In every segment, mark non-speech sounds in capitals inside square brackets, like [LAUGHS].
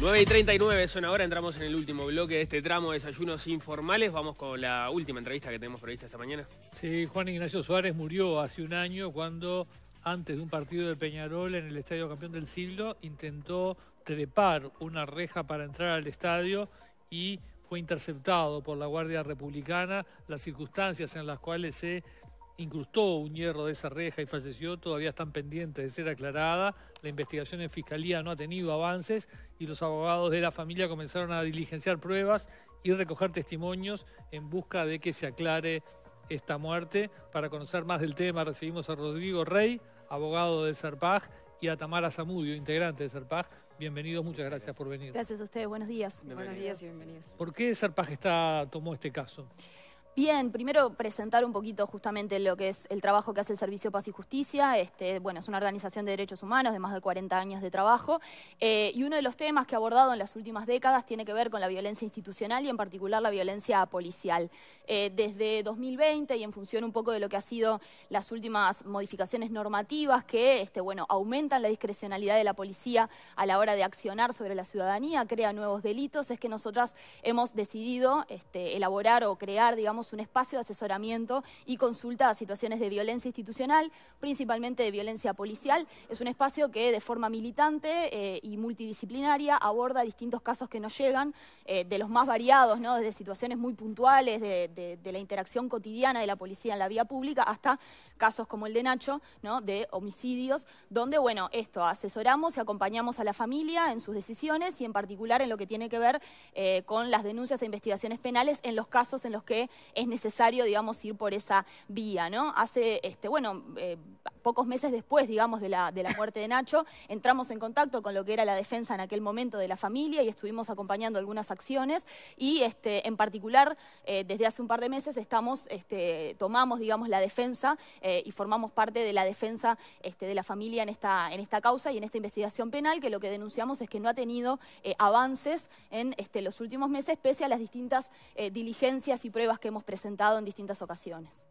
9 y 39 son ahora, entramos en el último bloque de este tramo de desayunos informales. Vamos con la última entrevista que tenemos prevista esta mañana. Sí, Juan Ignacio Suárez murió hace un año cuando, antes de un partido de Peñarol en el Estadio Campeón del Siglo, intentó trepar una reja para entrar al estadio y fue interceptado por la Guardia Republicana. Las circunstancias en las cuales se incrustó un hierro de esa reja y falleció, todavía están pendientes de ser aclarada. La investigación en fiscalía no ha tenido avances y los abogados de la familia comenzaron a diligenciar pruebas y recoger testimonios en busca de que se aclare esta muerte. Para conocer más del tema recibimos a Rodrigo Rey, abogado de Serpaj, y a Tamara Zamudio, integrante de Serpaj. Bienvenidos, muchas gracias, por venir. Gracias a ustedes, buenos días. Buenos días y bienvenidos. ¿Por qué Serpaj está, tomó este caso? Bien, primero presentar un poquito justamente lo que es el trabajo que hace el Servicio Paz y Justicia. Este, bueno, es una organización de derechos humanos de más de 40 años de trabajo. Eh, y uno de los temas que ha abordado en las últimas décadas tiene que ver con la violencia institucional y en particular la violencia policial. Eh, desde 2020 y en función un poco de lo que ha sido las últimas modificaciones normativas que este, bueno, aumentan la discrecionalidad de la policía a la hora de accionar sobre la ciudadanía, crea nuevos delitos, es que nosotras hemos decidido este, elaborar o crear, digamos, es un espacio de asesoramiento y consulta a situaciones de violencia institucional, principalmente de violencia policial. Es un espacio que de forma militante eh, y multidisciplinaria aborda distintos casos que nos llegan, eh, de los más variados, ¿no? desde situaciones muy puntuales de, la interacción cotidiana de la policía en la vía pública hasta casos como el de Nacho, ¿no? de homicidios, donde, bueno, esto, asesoramos y acompañamos a la familia en sus decisiones y en particular en lo que tiene que ver eh, con las denuncias e investigaciones penales en los casos en los que es necesario, digamos, ir por esa vía, ¿no? Hace, este, bueno, eh, pocos meses después, digamos, de la, de la muerte de Nacho, entramos en contacto con lo que era la defensa en aquel momento de la familia y estuvimos acompañando algunas acciones y, este, en particular, eh, desde hace un par de meses estamos, este, tomamos, digamos, la defensa eh, y formamos parte de la defensa de la familia en esta, en esta causa y en esta investigación penal, que lo que denunciamos es que no ha tenido avances en los últimos meses, pese a las distintas diligencias y pruebas que hemos presentado en distintas ocasiones.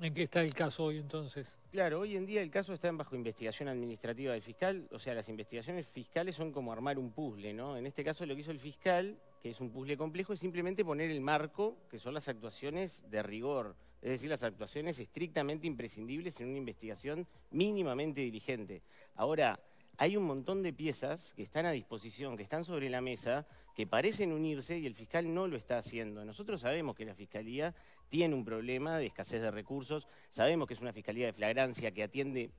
¿En qué está el caso hoy entonces? Claro, hoy en día el caso está bajo investigación administrativa del fiscal, o sea, las investigaciones fiscales son como armar un puzzle, ¿no? En este caso lo que hizo el fiscal, que es un puzzle complejo, es simplemente poner el marco, que son las actuaciones de rigor, es decir, las actuaciones estrictamente imprescindibles en una investigación mínimamente diligente. Ahora, hay un montón de piezas que están a disposición, que están sobre la mesa, que parecen unirse y el fiscal no lo está haciendo. Nosotros sabemos que la Fiscalía tiene un problema de escasez de recursos, sabemos que es una Fiscalía de flagrancia que atiende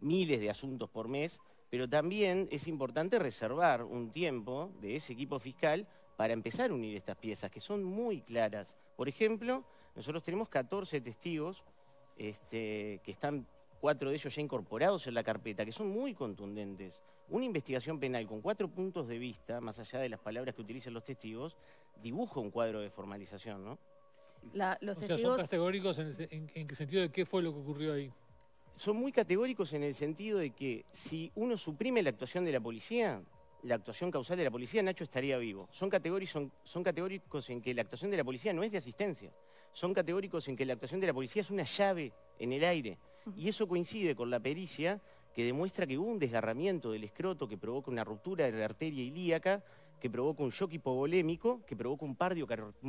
miles de asuntos por mes, pero también es importante reservar un tiempo de ese equipo fiscal para empezar a unir estas piezas, que son muy claras. Por ejemplo, nosotros tenemos 14 testigos este, que están, cuatro de ellos ya incorporados en la carpeta, que son muy contundentes. Una investigación penal con cuatro puntos de vista, más allá de las palabras que utilizan los testigos, dibuja un cuadro de formalización, ¿no? los o sea, son categóricos en, en, sentido de qué fue lo que ocurrió ahí. Son muy categóricos en el sentido de que si uno suprime la actuación de la policía, la actuación causal de la policía, Nacho estaría vivo. Son, son categóricos en que la actuación de la policía no es de asistencia. Son categóricos en que la actuación de la policía es una llave en el aire. Y eso coincide con la pericia que demuestra que hubo un desgarramiento del escroto que provoca una ruptura de la arteria ilíaca, que provoca un shock hipovolémico, que provoca un,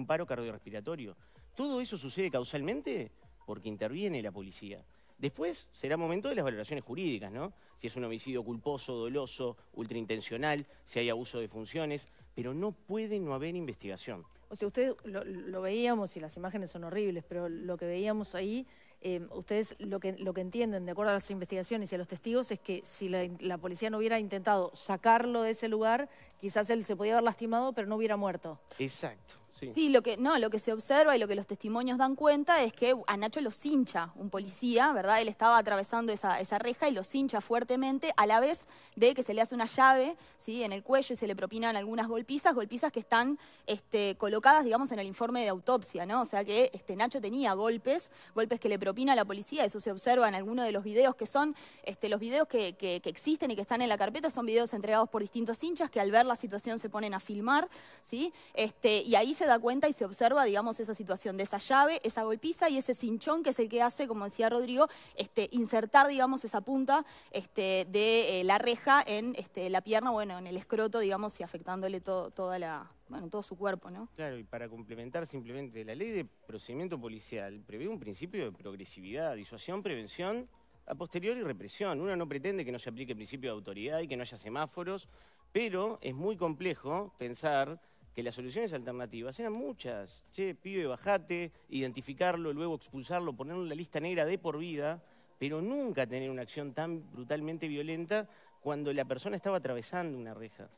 paro cardiorrespiratorio. Todo eso sucede causalmente porque interviene la policía. Después será momento de las valoraciones jurídicas, ¿no? Si es un homicidio culposo, doloso, ultraintencional, si hay abuso de funciones, pero no puede no haber investigación. O sea, usted lo veíamos y las imágenes son horribles, pero lo que veíamos ahí eh, ustedes lo que, lo que entienden, de acuerdo a las investigaciones y a los testigos, es que si la, la, policía no hubiera intentado sacarlo de ese lugar, quizás él se podía haber lastimado, pero no hubiera muerto. Exacto. Sí. lo que no, lo que se observa y lo que los testimonios dan cuenta es que a Nacho lo cincha un policía, ¿verdad? Él estaba atravesando esa, reja y lo cincha fuertemente a la vez de que se le hace una llave, ¿sí? en el cuello y se le propinan algunas golpizas, golpizas que están este, colocadas, digamos, en el informe de autopsia, ¿no? O sea que este, Nacho tenía golpes, golpes que le propina la policía, eso se observa en algunos de los videos que son este, los videos que, existen y que están en la carpeta, son videos entregados por distintos hinchas que al ver la situación se ponen a filmar, ¿sí? Este, y ahí se se da cuenta y se observa, digamos, esa situación de esa llave, esa golpiza y ese cinchón que es el que hace, como decía Rodrigo, este, insertar, digamos, esa punta este, de eh, la reja en este, la pierna, bueno, en el escroto, digamos, y afectándole todo, toda la, bueno, todo su cuerpo, ¿no? Claro, y para complementar simplemente, la ley de procedimiento policial prevé un principio de progresividad, disuasión, prevención, a posteriori represión. Uno no pretende que no se aplique el principio de autoridad y que no haya semáforos, pero es muy complejo pensar que las soluciones alternativas eran muchas. Che, pibe, bajate, identificarlo, luego expulsarlo, ponerlo en la lista negra de por vida, pero nunca tener una acción tan brutalmente violenta cuando la persona estaba atravesando una reja.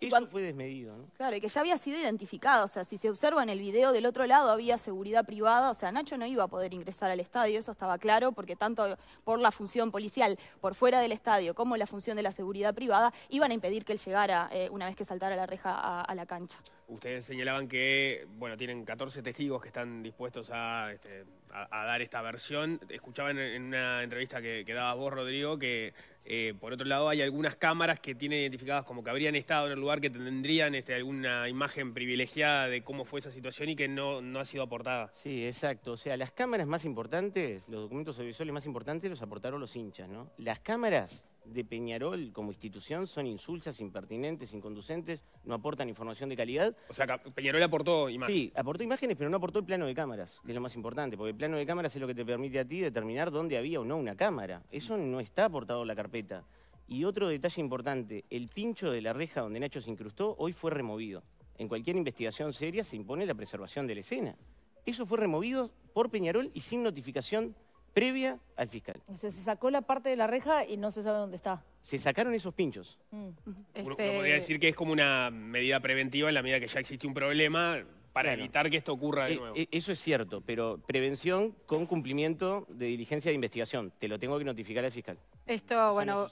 Eso fue desmedido, ¿no? Claro, y que ya había sido identificado. O sea, si se observa en el video del otro lado había seguridad privada. O sea, Nacho no iba a poder ingresar al estadio, eso estaba claro, porque tanto por la función policial por fuera del estadio como la función de la seguridad privada iban a impedir que él llegara eh, una vez que saltara la reja a la cancha. Ustedes señalaban que, bueno, tienen 14 testigos que están dispuestos este, a, dar esta versión. Escuchaban en una entrevista que, dabas vos, Rodrigo, que eh, por otro lado hay algunas cámaras que tienen identificadas como que habrían estado en el lugar, que tendrían este, alguna imagen privilegiada de cómo fue esa situación y que no, no ha sido aportada. Sí, exacto. O sea, las cámaras más importantes, los documentos audiovisuales más importantes los aportaron los hinchas, ¿no? Las cámaras de Peñarol como institución son insulsas, impertinentes, inconducentes, no aportan información de calidad. O sea, Peñarol aportó imágenes. Sí, aportó imágenes, pero no aportó el plano de cámaras, que es lo más importante, porque el plano de cámaras es lo que te permite a ti determinar dónde había o no una cámara. Eso no está aportado en la carpeta. Y otro detalle importante, el pincho de la reja donde Nacho se incrustó hoy fue removido. En cualquier investigación seria se impone la preservación de la escena. Eso fue removido por Peñarol y sin notificación previa al fiscal. O sea, se sacó la parte de la reja y no se sabe dónde está. Se sacaron esos pinchos. Mm. Este- podría decir que es como una medida preventiva en la medida que ya existe un problema para evitar que esto ocurra de eh, nuevo. Eh, eso es cierto, pero prevención con cumplimiento de diligencia de investigación. Te lo tengo que notificar al fiscal. Esto, bueno,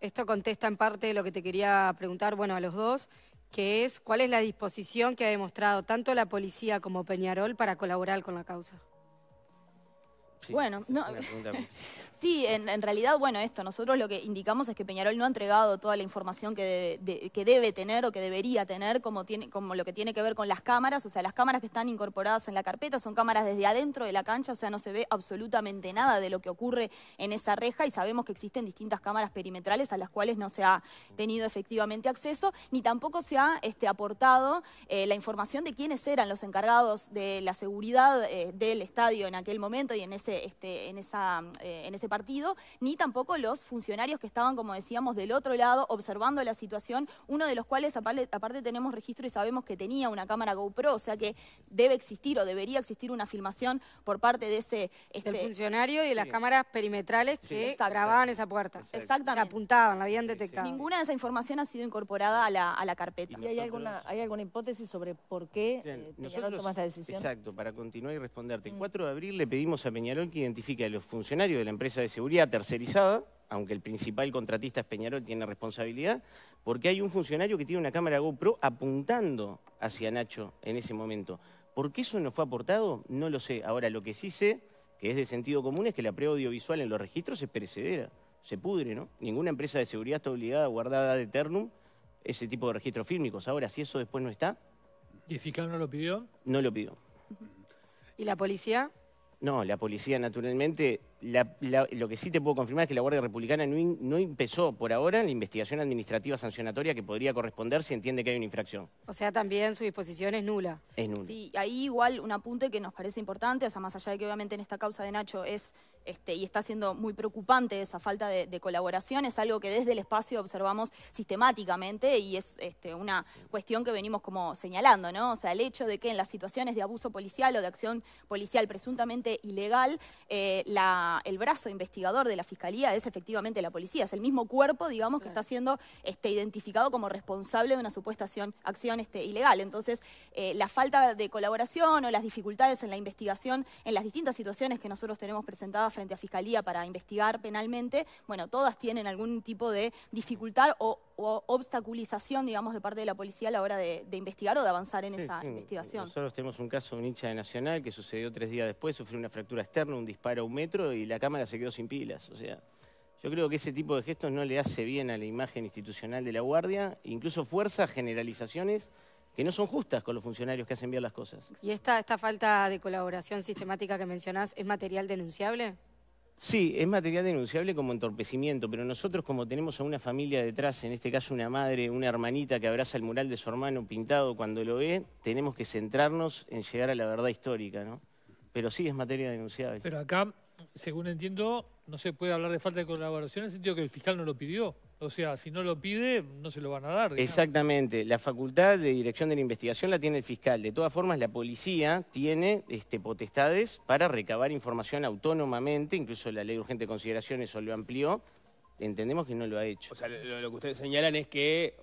esto contesta en parte lo que te quería preguntar, bueno, a los dos que es cuál es la disposición que ha demostrado tanto la policía como Peñarol para colaborar con la causa bueno, no. [LAUGHS] Sí, en, realidad, bueno, esto, nosotros lo que indicamos es que Peñarol no ha entregado toda la información que, que debe tener o que debería tener, como, tiene, como lo que tiene que ver con las cámaras, o sea, las cámaras que están incorporadas en la carpeta son cámaras desde adentro de la cancha, o sea, no se ve absolutamente nada de lo que ocurre en esa reja y sabemos que existen distintas cámaras perimetrales a las cuales no se ha tenido efectivamente acceso, ni tampoco se ha este, aportado eh, la información de quiénes eran los encargados de la seguridad eh, del estadio en aquel momento y en ese, este, en esa, eh, en ese partido, ni tampoco los funcionarios que estaban, como decíamos, del otro lado observando la situación, uno de los cuales aparte, tenemos registro y sabemos que tenía una cámara GoPro, o sea que debe existir o debería existir una filmación por parte de ese... Este funcionario y de las cámaras perimetrales que grababan esa puerta. Exactamente. apuntaban, la habían detectado. Ninguna de esa información ha sido incorporada a la, carpeta. ¿Y, hay, alguna, hipótesis sobre por qué nosotros eh, Peñarol toma esta decisión? Exacto, para continuar y responderte. El mm. 4 de abril le pedimos a Peñarol que identifique a los funcionarios de la empresa de seguridad tercerizada, aunque el principal contratista es Peñarol, tiene responsabilidad, porque hay un funcionario que tiene una cámara GoPro apuntando hacia Nacho en ese momento. ¿Por qué eso no fue aportado? No lo sé. Ahora, lo que sí sé, que es de sentido común, es que la prueba audiovisual en los registros es perecedera, se pudre, ¿no? Ninguna empresa de seguridad está obligada a guardar ad eternum ese tipo de registros fílmicos. Ahora, si eso después no está... ¿Y Fiscal no lo pidió? No lo pidió. ¿Y la policía? No, la policía naturalmente lo que sí te puedo confirmar es que la Guardia Republicana no, empezó por ahora la investigación administrativa sancionatoria que podría corresponder si entiende que hay una infracción. O sea, también su disposición es nula. Es nula. Sí, ahí igual un apunte que nos parece importante, o más allá de que obviamente en esta causa de Nacho es este, y está siendo muy preocupante esa falta de, colaboración, es algo que desde el espacio observamos sistemáticamente y es este, una cuestión que venimos como señalando, ¿no? O sea, el hecho de que en las situaciones de abuso policial o de acción policial presuntamente ilegal, eh, la el brazo investigador de la Fiscalía es efectivamente la policía, es el mismo cuerpo, digamos, que está siendo este, identificado como responsable de una supuesta acción, acción este, ilegal. Entonces, eh, la falta de colaboración o las dificultades en la investigación, en las distintas situaciones que nosotros tenemos presentadas frente a Fiscalía para investigar penalmente, bueno, todas tienen algún tipo de dificultad o o obstaculización, digamos, de parte de la policía a la hora de, investigar o de avanzar en esa investigación. Nosotros tenemos un caso de un hincha de Nacional que sucedió tres días después, sufrió una fractura externa, un disparo a un metro y la cámara se quedó sin pilas. O sea, yo creo que ese tipo de gestos no le hace bien a la imagen institucional de la Guardia, incluso fuerza generalizaciones que no son justas con los funcionarios que hacen bien las cosas. ¿Y esta, esta falta de colaboración sistemática que mencionás es material denunciable? Sí, es materia denunciable como entorpecimiento, pero nosotros como tenemos a una familia detrás, en este caso una madre, una hermanita que abraza el mural de su hermano pintado cuando lo ve, tenemos que centrarnos en llegar a la verdad histórica, ¿no? Pero sí es materia denunciable. Pero acá, según entiendo, no se puede hablar de falta de colaboración en el sentido que el fiscal no lo pidió. O sea, si no lo pide, no se lo van a dar. Exactamente. La facultad de dirección de la investigación la tiene el fiscal. De todas formas, la policía tiene este, potestades para recabar información autónomamente. Incluso la ley de urgente consideración eso lo amplió. Entendemos que no lo ha hecho. O sea, lo que ustedes señalan es que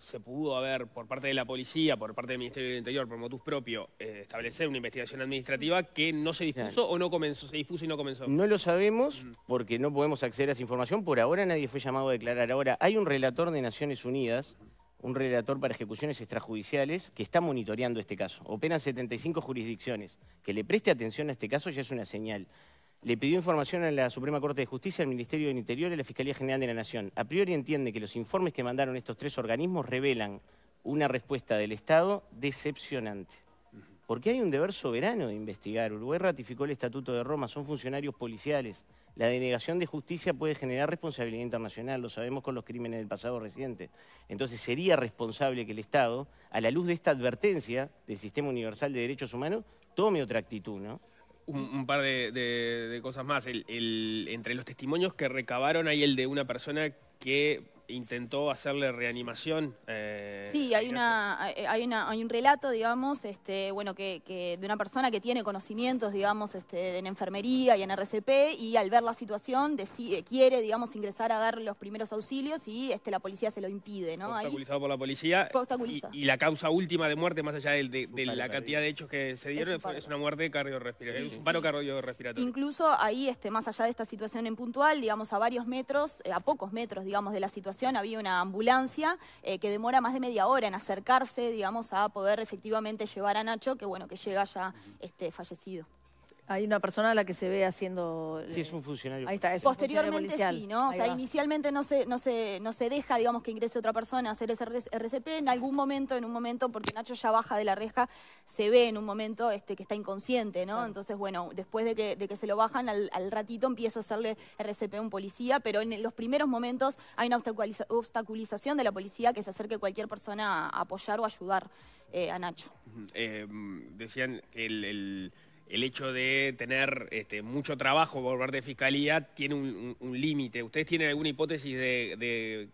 se pudo haber, por parte de la policía, por parte del Ministerio del Interior, por motus propio, eh, establecer una investigación administrativa que no se dispuso o no comenzó, se no comenzó? No lo sabemos mm. porque no podemos acceder a esa información. Por ahora nadie fue llamado a declarar. Ahora, hay un relator de Naciones Unidas, un relator para ejecuciones extrajudiciales que está monitoreando este caso. Operan 75 jurisdicciones. Que le preste atención a este caso ya es una señal le pidió información a la Suprema Corte de Justicia, al Ministerio del Interior y a la Fiscalía General de la Nación. A priori entiende que los informes que mandaron estos tres organismos revelan una respuesta del Estado decepcionante. Porque hay un deber soberano de investigar. Uruguay ratificó el Estatuto de Roma, son funcionarios policiales. La denegación de justicia puede generar responsabilidad internacional, lo sabemos con los crímenes del pasado reciente. Entonces sería responsable que el Estado, a la luz de esta advertencia del sistema universal de derechos humanos, tome otra actitud, ¿no? un, par de, cosas más. El, entre los testimonios que recabaron hay el de una persona que intentó hacerle reanimación. Eh, sí, hay una, eh, un relato, digamos, este, bueno, que, de una persona que tiene conocimientos, digamos, este, en enfermería y en RCP y al ver la situación decide, eh, quiere, digamos, ingresar a dar los primeros auxilios y este, la policía se lo impide, ¿no? Obstaculizado por la policía. Y, la causa última de muerte, más allá de, la cantidad de hechos que se dieron, es, una muerte de cardiorrespiratorio. Incluso ahí, este, más allá de esta situación en puntual, digamos, a varios metros, a pocos metros, digamos, de la situación había una ambulancia eh, que demora más de media hora en acercarse, digamos, a poder efectivamente llevar a Nacho, que bueno, que llega ya este, fallecido. Hay una persona a la que se ve haciendo... Sí, es eh, un funcionario. Ahí está, Posteriormente sí, ¿no? o sea, inicialmente no se, no, se, no se deja, digamos, que ingrese otra persona a hacer ese RCP. En algún momento, en un momento, porque Nacho ya baja de la reja, se ve en un momento este, que está inconsciente, ¿no? Entonces, bueno, después de que, se lo bajan, al, ratito empieza a hacerle RCP a un policía, pero en los primeros momentos hay una obstaculización de la policía que se acerque cualquier persona a apoyar o ayudar eh, a Nacho. Eh, decían que el el hecho de tener este, mucho trabajo por parte de Fiscalía tiene un, límite. ¿Ustedes tienen alguna hipótesis de,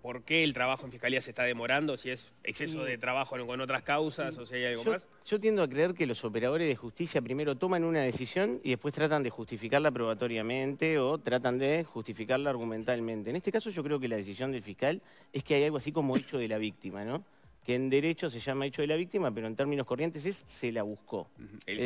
por qué el trabajo en Fiscalía se está demorando? ¿Si es exceso de trabajo con otras causas o si hay algo yo, más? Yo tiendo a creer que los operadores de justicia primero toman una decisión y después tratan de justificarla probatoriamente o tratan de justificarla argumentalmente. En este caso yo creo que la decisión del fiscal es que hay algo así como hecho de la víctima, ¿no? que en derecho se llama hecho de la víctima, pero en términos corrientes es se la buscó. el,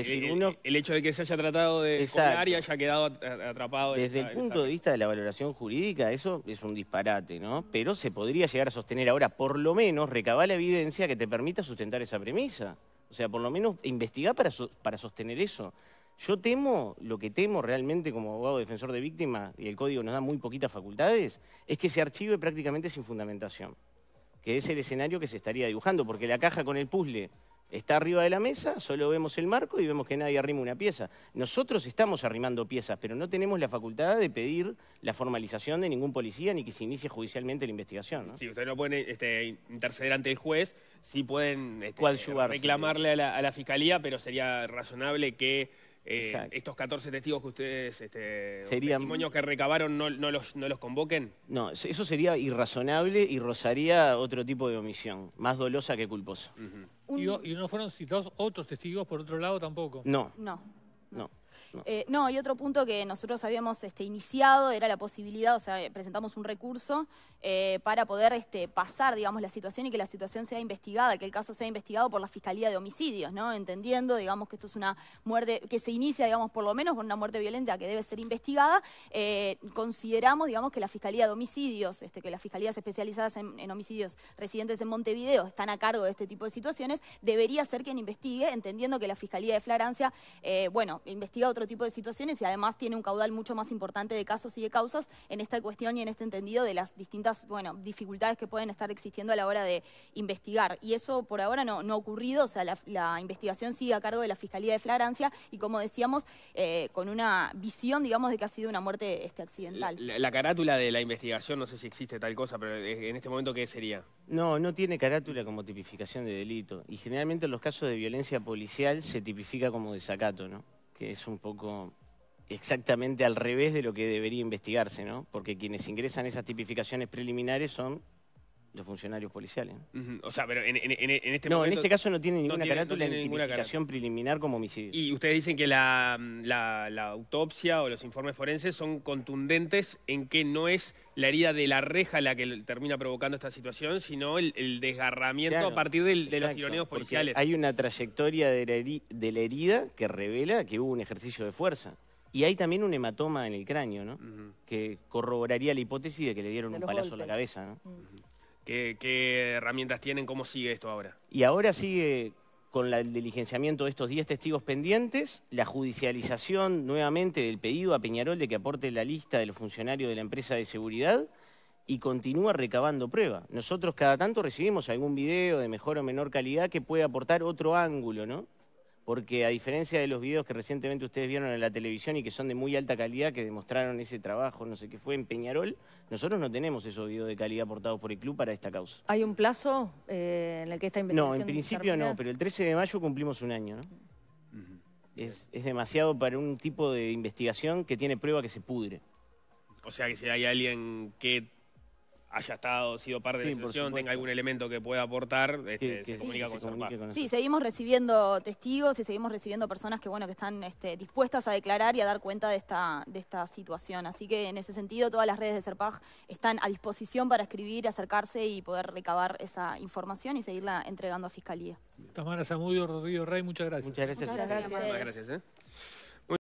hecho de que se haya tratado de colar y haya quedado atrapado. Desde el punto de vista de la valoración jurídica, eso es un disparate, ¿no? Pero se podría llegar a sostener ahora, por lo menos, recabar la evidencia que te permita sustentar esa premisa. O sea, por lo menos investigar para, para sostener eso. Yo temo, lo que temo realmente como abogado defensor de víctima, y el código nos da muy poquitas facultades, es que se archive prácticamente sin fundamentación que es el escenario que se estaría dibujando, porque la caja con el puzzle está arriba de la mesa, solo vemos el marco y vemos que nadie arrima una pieza. Nosotros estamos arrimando piezas, pero no tenemos la facultad de pedir la formalización de ningún policía ni que se inicie judicialmente la investigación. Si Sí, ustedes no pueden este, interceder ante el juez, sí pueden este, reclamarle a la, fiscalía, pero sería razonable que eh, estos 14 testigos que ustedes, este, testimonios que recabaron, no, los, convoquen? No, eso sería irrazonable y rozaría otro tipo de omisión, más dolosa que culposa. ¿Y, ¿Y no fueron citados otros testigos por otro lado tampoco? No no, eh, y otro punto que nosotros habíamos este, iniciado era la posibilidad, o sea, eh, presentamos un recurso eh, para poder este, pasar, digamos, la situación y que la situación sea investigada, que el caso sea investigado por la Fiscalía de Homicidios, ¿no? Entendiendo, digamos, que esto es una muerte, que se inicia, digamos, por lo menos con una muerte violenta que debe ser investigada, consideramos, digamos, que la Fiscalía de Homicidios, este, que las fiscalías especializadas en, homicidios residentes en Montevideo están a cargo de este tipo de situaciones, debería ser quien investigue, entendiendo que la Fiscalía de Florencia, bueno, investiga otro tipo de situaciones y además tiene un caudal mucho más importante de casos y de causas en esta cuestión y en este entendido de las distintas bueno, dificultades que pueden estar existiendo a la hora de investigar. Y eso por ahora no, ha ocurrido, o sea, la, investigación sigue a cargo de la Fiscalía de Flagrancia y como decíamos, eh, con una visión, digamos, de que ha sido una muerte este, accidental. La, la, carátula de la investigación, no sé si existe tal cosa, pero en este momento, ¿qué sería? No, no tiene carátula como tipificación de delito. Y generalmente en los casos de violencia policial se tipifica como desacato, ¿no? es un poco exactamente al revés de lo que debería investigarse, ¿no? Porque quienes ingresan esas tipificaciones preliminares son los funcionarios policiales. O sea, pero en, en, en este No, en este caso no tiene ninguna carátula preliminar como homicidio. Y ustedes dicen que la, autopsia o los informes forenses son contundentes en que no es la herida de la reja la que termina provocando esta situación, sino el, desgarramiento a partir de los tironeos policiales. Hay una trayectoria de la, herida, que revela que hubo un ejercicio de fuerza. Y hay también un hematoma en el cráneo, ¿no? Que corroboraría la hipótesis de que le dieron un palazo a la cabeza, ¿no? ¿Qué, herramientas tienen? ¿Cómo sigue esto ahora? Y ahora sigue con el diligenciamiento de estos 10 testigos pendientes, la judicialización nuevamente del pedido a Peñarol de que aporte la lista de los funcionarios de la empresa de seguridad y continúa recabando prueba. Nosotros cada tanto recibimos algún video de mejor o menor calidad que puede aportar otro ángulo, ¿no? porque a diferencia de los videos que recientemente ustedes vieron en la televisión y que son de muy alta calidad, que demostraron ese trabajo, no sé qué fue, en Peñarol, nosotros no tenemos esos videos de calidad aportados por el club para esta causa. ¿Hay un plazo eh, en el que esta investigación No, en principio no, pero el 13 de mayo cumplimos un año, ¿no? es, demasiado para un tipo de investigación que tiene prueba que se pudre. O sea que si hay alguien que haya estado, sido parte de la sesión, tenga algún elemento que pueda aportar, este, se comunica con, se Sí, seguimos recibiendo testigos y seguimos recibiendo personas que bueno que están este, dispuestas a declarar y a dar cuenta de esta, de esta situación. Así que en ese sentido todas las redes de Serpag están a disposición para escribir, acercarse y poder recabar esa información y seguirla entregando a Fiscalía. Tamara Zamudio, Rodrigo Rey, muchas gracias. Muchas gracias. Muchas gracias. ¿eh?